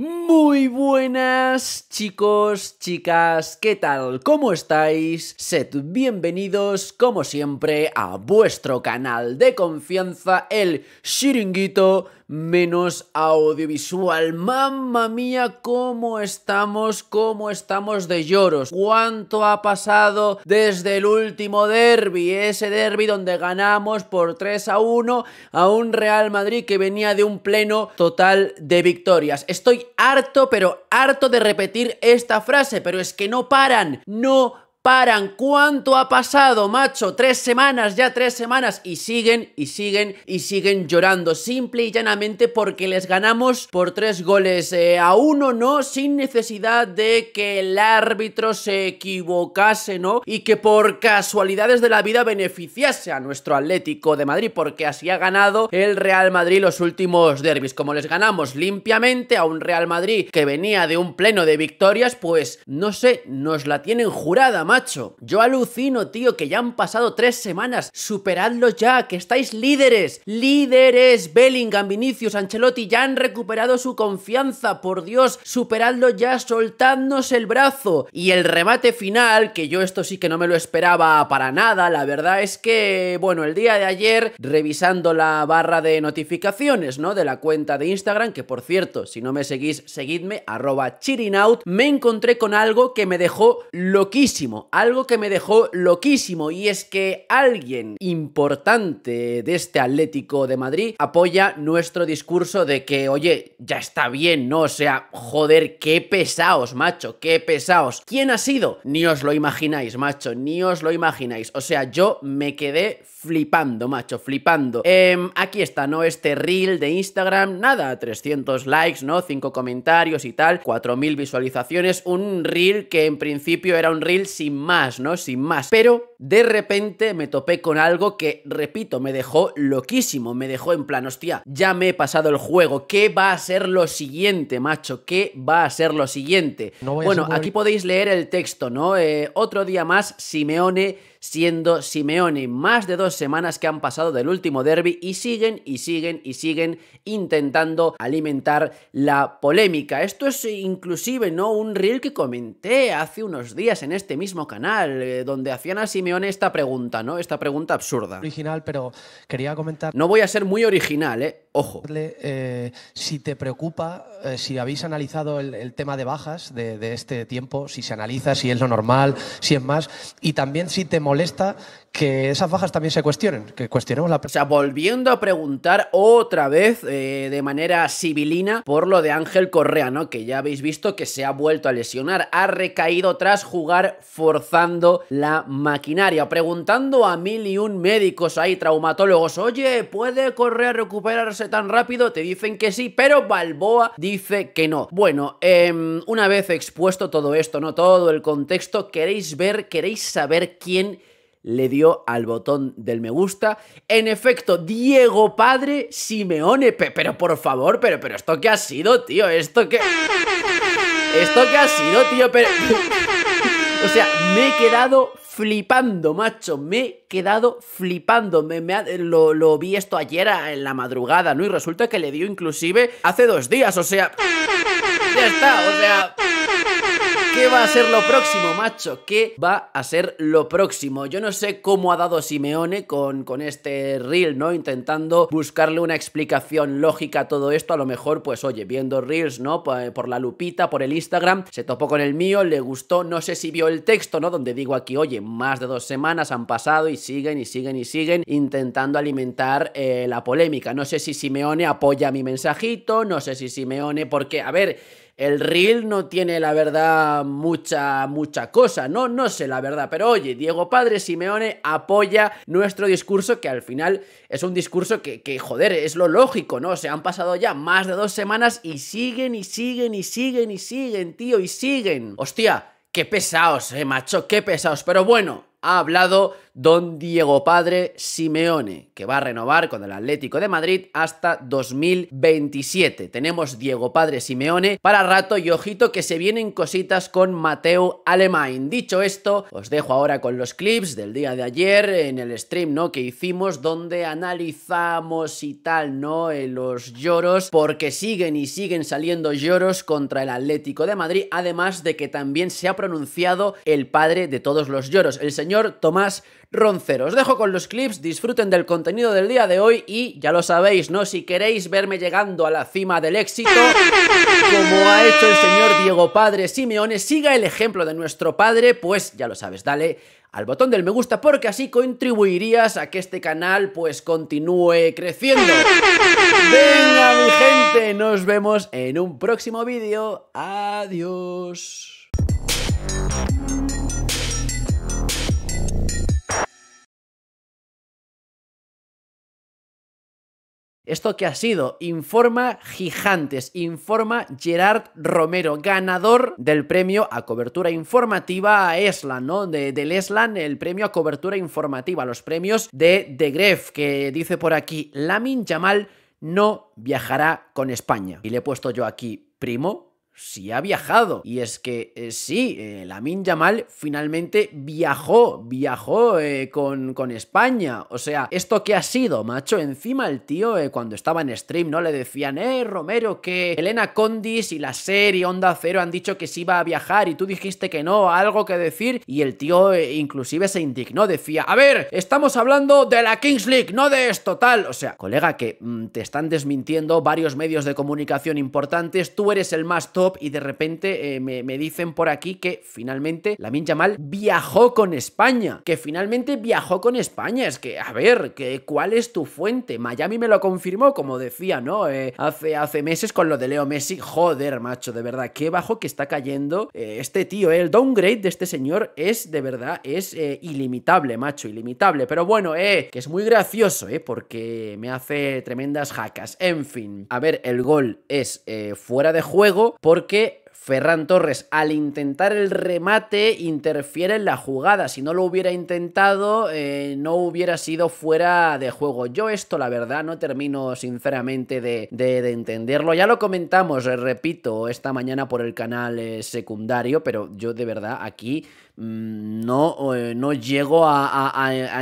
Muy buenas chicos, chicas, ¿qué tal? ¿Cómo estáis? Sed bienvenidos, como siempre, a vuestro canal de confianza, el Chiringuito menos audiovisual. Mamma mía, cómo estamos, cómo estamos de lloros. Cuánto ha pasado desde el último derby, ese derby donde ganamos por 3 a 1 a un Real Madrid que venía de un pleno total de victorias. Estoy harto, pero harto de repetir esta frase, pero es que no paran, no paran. ¿Cuánto ha pasado, macho? Tres semanas, ya tres semanas. Y siguen, y siguen, y siguen llorando. Simple y llanamente porque les ganamos por tres goles eh, a uno, ¿no? Sin necesidad de que el árbitro se equivocase, ¿no? Y que por casualidades de la vida beneficiase a nuestro Atlético de Madrid. Porque así ha ganado el Real Madrid los últimos derbis. Como les ganamos limpiamente a un Real Madrid que venía de un pleno de victorias, pues no sé, nos la tienen jurada, macho. Yo alucino, tío, que ya han pasado tres semanas. superadlo ya, que estáis líderes. Líderes. Bellingham, Vinicius, Ancelotti ya han recuperado su confianza. Por Dios, superadlo ya, soltadnos el brazo. Y el remate final, que yo esto sí que no me lo esperaba para nada, la verdad es que, bueno, el día de ayer, revisando la barra de notificaciones, ¿no? De la cuenta de Instagram, que por cierto, si no me seguís, seguidme, arroba me encontré con algo que me dejó loquísimo algo que me dejó loquísimo y es que alguien importante de este Atlético de Madrid apoya nuestro discurso de que, oye, ya está bien, ¿no? O sea, joder, qué pesaos, macho, qué pesaos. ¿Quién ha sido? Ni os lo imagináis, macho, ni os lo imagináis. O sea, yo me quedé flipando, macho, flipando. Em, aquí está, ¿no? Este reel de Instagram, nada, 300 likes, ¿no? 5 comentarios y tal, 4.000 visualizaciones, un reel que en principio era un reel sin sin más, ¿no? Sin más. Pero de repente me topé con algo que, repito, me dejó loquísimo, me dejó en plan, hostia, ya me he pasado el juego, ¿qué va a ser lo siguiente, macho? ¿Qué va a ser lo siguiente? bueno, aquí podéis leer el texto, ¿no? Eh, otro día más, Simeone siendo Simeone. Más de dos semanas que han pasado del último derby y siguen y siguen y siguen intentando alimentar la polémica. Esto es inclusive no un reel que comenté hace unos días en este mismo canal, eh, donde hacían a Simeone esta pregunta, ¿no? Esta pregunta absurda. Original, pero quería comentar. No voy a ser muy original, ¿eh? Ojo. Eh, si te preocupa, eh, si habéis analizado el, tema de bajas de, de, este tiempo, si se analiza, si es lo normal, si es más, y también si te molesta que esas bajas también se cuestionen, que cuestionemos la... O sea, volviendo a preguntar otra vez eh, de manera civilina por lo de Ángel Correa, ¿no? Que ya habéis visto que se ha vuelto a lesionar, ha recaído tras jugar forzando la maquinaria, preguntando a mil y un médicos ahí, traumatólogos, oye, ¿puede Correa recuperarse tan rápido? Te dicen que sí, pero Balboa dice que no. Bueno, em, una vez expuesto todo esto, ¿no? Todo el contexto, queréis ver, queréis saber quién le dio al botón del me gusta. En efecto, Diego Padre Simeone. Pero por favor, pero, pero esto que ha sido, tío, esto que... Esto que ha sido, tío, pero... o sea, me he quedado flipando, macho. Me he quedado flipando. Me, lo, lo, vi esto ayer en la madrugada, ¿no? Y resulta que le dio inclusive hace dos días, o sea... Ya está, o sea... ¿Qué va a ser lo ah. próximo, macho? ¿Qué va a ser lo próximo? Yo no sé cómo ha dado Simeone con, con este reel, ¿no? Intentando buscarle una explicación lógica a todo esto. A lo mejor, pues oye, viendo reels, ¿no? Eh, por, la lupita, por el Instagram, se topó con el mío, le gustó, no sé si vio el texto, ¿no? Donde digo aquí, oye, más de dos semanas han pasado y siguen y siguen y siguen intentando alimentar eh, la polémica. No sé si Simeone apoya mi mensajito, no sé si Simeone, porque, a ver el reel no tiene, la verdad, mucha, mucha cosa, ¿no? No sé, la verdad. Pero oye, Diego Padre Simeone apoya nuestro discurso, que al final es un discurso que, que joder, es lo lógico, ¿no? Se han pasado ya más de dos semanas y siguen y siguen y siguen y siguen, tío, y siguen. Hostia, qué pesados, eh, macho, qué pesados. Pero bueno, ha hablado don Diego Padre Simeone, que va a renovar con el Atlético de Madrid hasta 2027. Tenemos Diego Padre Simeone para rato y ojito que se vienen cositas con Mateo Alemán. Dicho esto, os dejo ahora con los clips del día de ayer en el stream ¿no? que hicimos donde analizamos y tal, ¿no? Eh, los lloros, porque siguen y siguen saliendo lloros contra el Atlético de Madrid, además de que también se ha pronunciado el padre de todos los lloros, el señor Tomás Roncero. Os dejo con los clips, disfruten del contenido del día de hoy y ya lo sabéis, ¿no? Si queréis verme llegando a la cima del éxito, como ha hecho el señor Diego Padre Simeone, siga el ejemplo de nuestro padre, pues ya lo sabes, dale al botón del me gusta porque así contribuirías a que este canal pues continúe creciendo. Venga mi gente, nos vemos en un próximo vídeo. Adiós. Esto que ha sido, informa Gigantes, informa Gerard Romero, ganador del premio a cobertura informativa a Eslan, ¿no? De, del Eslan, el premio a cobertura informativa, los premios de De Gref, que dice por aquí, Lamin Yamal no viajará con España. Y le he puesto yo aquí, primo, si ha viajado. Y es que eh, sí, La eh, Lamin Yamal finalmente viajó, viajó eh, con, España. O sea, ¿esto qué ha sido, macho? Encima el tío, cuando estaba en stream, ¿no? Le decían, eh, Romero, que Elena Condis y la serie Onda Cero han dicho que sí iba a viajar y tú dijiste que no, algo que decir. Y el tío inclusive se indignó, decía, a ver, estamos hablando de la Kings League, no de esto, tal. O sea, colega, que mm, te están desmintiendo varios medios de comunicación importantes, tú eres el más todo y de repente eh, me, dicen por aquí que finalmente la minchamal viajó con España, que finalmente viajó con España, es que, a ver, que, ¿cuál es tu fuente? Miami me lo confirmó, como decía, ¿no? Eh, hace, hace meses con lo de Leo Messi, joder, macho, de verdad, qué bajo que está cayendo eh, este tío, el downgrade de este señor es, de verdad, es ilimitable, macho, ilimitable, pero bueno, eh, que es muy gracioso, ¿eh? Porque me hace tremendas jacas, en fin, a ver, el gol es fuera de juego, por porque Ferran Torres al intentar el remate interfiere en la jugada. Si no lo hubiera intentado, eh, no hubiera sido fuera de juego. Yo esto, la verdad, no termino sinceramente de, entenderlo. Ya lo comentamos, repito, esta mañana por el canal eh, secundario, pero yo de verdad aquí Mm, no, eh, no llego a,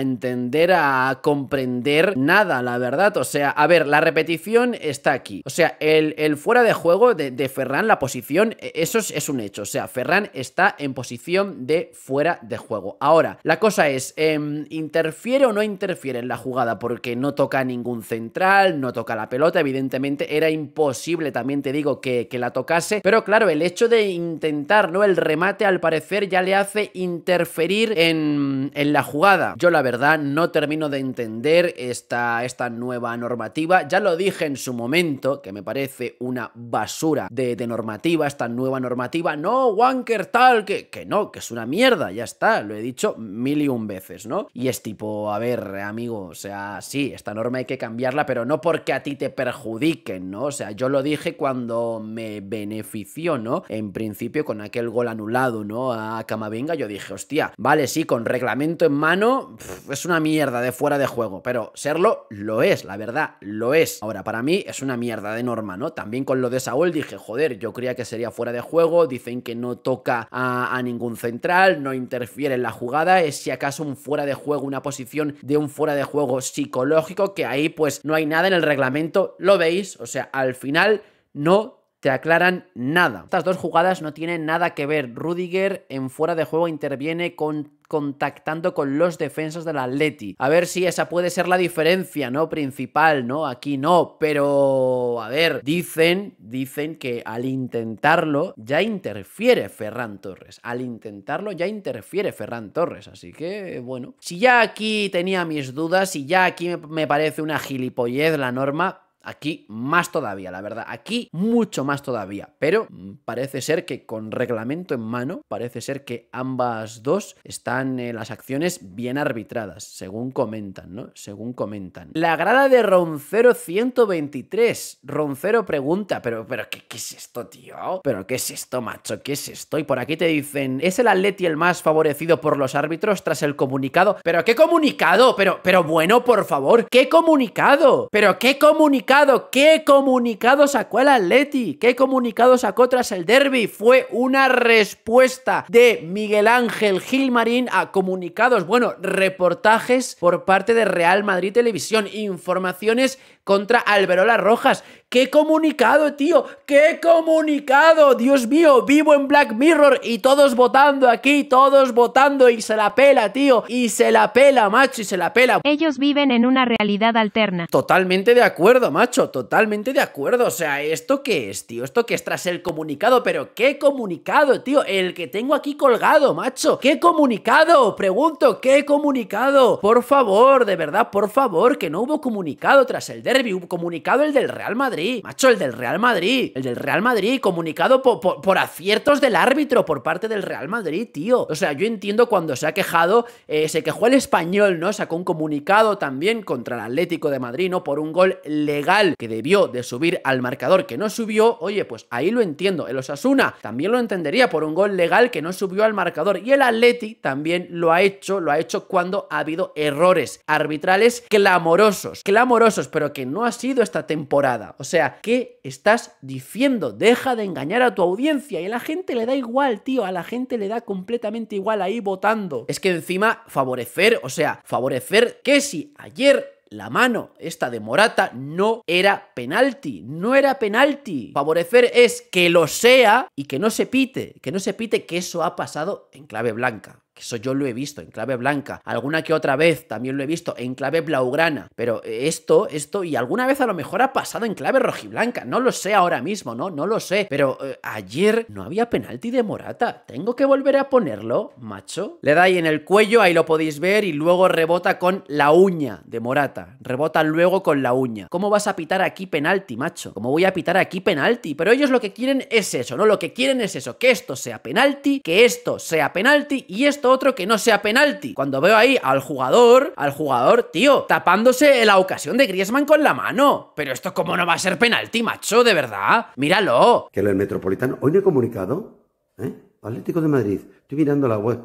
entender, a comprender nada, la verdad. O sea, a ver, la repetición está aquí. O sea, el, fuera de juego de, de, Ferran, la posición, e, eso es, un hecho. O sea, Ferran está en posición de fuera de juego. Ahora, la cosa es, em, ¿interfiere o no interfiere en la jugada? Porque no toca ningún central, no toca la pelota, evidentemente era imposible, también te digo, que, que la tocase. Pero claro, el hecho de intentar, ¿no? El remate al parecer ya le hace interferir en, la jugada. Yo la verdad no termino de entender esta, esta nueva normativa. Ya lo dije en su momento, que me parece una basura de, normativa, esta nueva normativa. No, Wanker tal, que, que no, que es una mierda, ya está. Lo he dicho mil y un veces, ¿no? Y es tipo, a ver, amigo, o sea, sí, esta norma hay que cambiarla, pero no porque a ti te perjudiquen, ¿no? O sea, yo lo dije cuando me benefició, ¿no? En principio con aquel gol anulado, ¿no? A Camavinga yo dije, hostia, vale, sí, con reglamento en mano, es una mierda de fuera de juego, pero serlo lo es, la verdad, lo es. Ahora, para mí es una mierda de norma, ¿no? También con lo de Saúl dije, joder, yo creía que sería fuera de juego, dicen que no toca a, a ningún central, no interfiere en la jugada, es si acaso un fuera de juego, una posición de un fuera de juego psicológico, que ahí pues no hay nada en el reglamento, lo veis, o sea, al final no te aclaran nada. Estas dos jugadas no tienen nada que ver. Rudiger en fuera de juego interviene contactando con los defensas del Atleti. A ver si esa puede ser la diferencia, ¿no? Principal, ¿no? Aquí no, pero a ver, dicen, dicen que al intentarlo ya interfiere Ferran Torres. Al intentarlo ya interfiere Ferran Torres, así que bueno. Si ya aquí tenía mis dudas, y ya aquí me parece una gilipollez la norma, Aquí más todavía, la verdad. Aquí mucho más todavía. Pero parece ser que con reglamento en mano, parece ser que ambas dos están en eh, las acciones bien arbitradas, según comentan, ¿no? Según comentan. La grada de Roncero 123. Roncero pregunta, pero, pero ¿qué, es esto, tío? ¿Pero qué es esto, macho? ¿Qué es esto? Y por aquí te dicen, ¿es el Atleti el más favorecido por los árbitros tras el comunicado? ¿Pero qué comunicado? Pero, pero bueno, por favor, ¿qué comunicado? ¿Pero qué comunicado? qué comunicado sacó el Atleti, qué comunicado sacó tras el derby. Fue una respuesta de Miguel Ángel Gilmarín a comunicados, bueno, reportajes por parte de Real Madrid Televisión, informaciones contra Alberola Rojas. ¡Qué comunicado, tío! ¡Qué comunicado! Dios mío, vivo en Black Mirror y todos votando aquí, todos votando y se la pela, tío. Y se la pela, macho, y se la pela. Ellos viven en una realidad alterna. Totalmente de acuerdo, macho macho, totalmente de acuerdo. O sea, ¿esto qué es, tío? ¿Esto qué es tras el comunicado? Pero ¿qué comunicado, tío? El que tengo aquí colgado, macho. ¿Qué comunicado? Pregunto, ¿qué comunicado? Por favor, de verdad, por favor, que no hubo comunicado tras el derby. Hubo comunicado el del Real Madrid. Macho, el del Real Madrid. El del Real Madrid, comunicado por, aciertos del árbitro por parte del Real Madrid, tío. O sea, yo entiendo cuando se ha quejado, eh, se quejó el español, ¿no? Sacó un comunicado también contra el Atlético de Madrid, ¿no? Por un gol legal que debió de subir al marcador que no subió, oye, pues ahí lo entiendo. El Osasuna también lo entendería por un gol legal que no subió al marcador. Y el Atleti también lo ha hecho, lo ha hecho cuando ha habido errores arbitrales clamorosos, clamorosos, pero que no ha sido esta temporada. O sea, ¿qué estás diciendo? Deja de engañar a tu audiencia y a la gente le da igual, tío, a la gente le da completamente igual ahí votando. Es que encima favorecer, o sea, favorecer que si ayer la mano. Esta de Morata no era penalti, no era penalti. Favorecer es que lo sea y que no se pite, que no se pite que eso ha pasado en clave blanca que eso yo lo he visto en clave blanca, alguna que otra vez también lo he visto en clave blaugrana, pero esto, esto y alguna vez a lo mejor ha pasado en clave rojiblanca, no lo sé ahora mismo, no, no lo sé, pero eh, ayer no había penalti de Morata, tengo que volver a ponerlo, macho. Le da ahí en el cuello, ahí lo podéis ver y luego rebota con la uña de Morata, rebota luego con la uña. ¿Cómo vas a pitar aquí penalti, macho? ¿Cómo voy a pitar aquí penalti? Pero ellos lo que quieren es eso, ¿no? Lo que quieren es eso, que esto sea penalti, que esto sea penalti y esto otro que no sea penalti. Cuando veo ahí al jugador, al jugador, tío, tapándose la ocasión de Griezmann con la mano. Pero esto cómo no va a ser penalti, macho, de verdad. Míralo. Que el Metropolitano, hoy no he comunicado, ¿eh? Atlético de Madrid, estoy mirando la web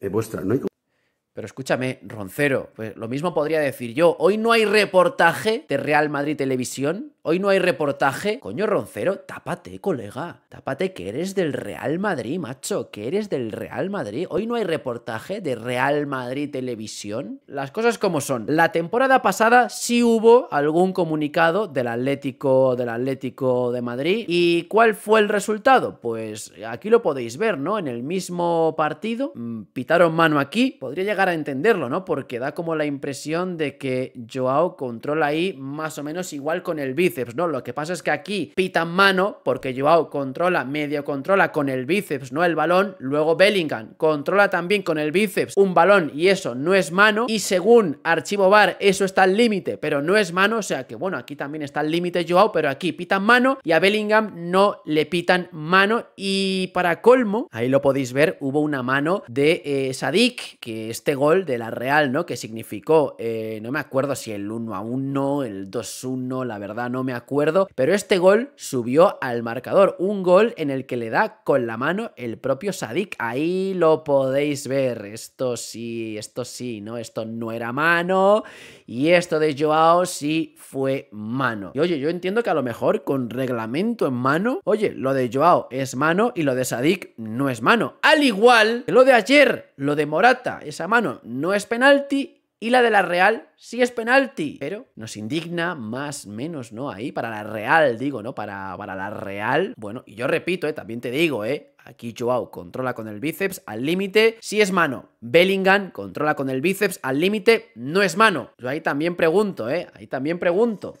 eh, vuestra, no hay pero escúchame, Roncero, pues lo mismo podría decir yo. Hoy no hay reportaje de Real Madrid Televisión Hoy no hay reportaje. Coño, Roncero, tápate, colega. Tápate que eres del Real Madrid, macho. Que eres del Real Madrid. Hoy no hay reportaje de Real Madrid Televisión. Las cosas como son. La temporada pasada sí hubo algún comunicado del Atlético, del Atlético de Madrid. ¿Y cuál fue el resultado? Pues aquí lo podéis ver, ¿no? En el mismo partido. Mm, pitaron mano aquí. Podría llegar a entenderlo, ¿no? Porque da como la impresión de que Joao controla ahí más o menos igual con el BID. ¿no? Lo que pasa es que aquí pitan mano porque Joao controla, medio controla con el bíceps, ¿no? El balón. Luego Bellingham controla también con el bíceps un balón y eso no es mano. Y según Archivo Bar, eso está al límite, pero no es mano. O sea que, bueno, aquí también está al límite Joao, pero aquí pitan mano y a Bellingham no le pitan mano. Y para colmo, ahí lo podéis ver, hubo una mano de eh, Sadik, que este gol de la Real, ¿no? Que significó, eh, no me acuerdo si el 1 a 1, el 2 1, la verdad, no me acuerdo, pero este gol subió al marcador, un gol en el que le da con la mano el propio Sadik, ahí lo podéis ver, esto sí, esto sí, ¿no? Esto no era mano y esto de Joao sí fue mano. Y oye, yo entiendo que a lo mejor con reglamento en mano, oye, lo de Joao es mano y lo de Sadik no es mano, al igual que lo de ayer, lo de Morata, esa mano no es penalti y la de la Real sí es penalti. Pero nos indigna más, menos, ¿no? Ahí para la Real, digo, ¿no? Para, para la Real. Bueno, y yo repito, ¿eh? también te digo, ¿eh? Aquí Joao controla con el bíceps al límite. sí es mano, Bellingham controla con el bíceps al límite. No es mano. Yo ahí también pregunto, ¿eh? Ahí también pregunto.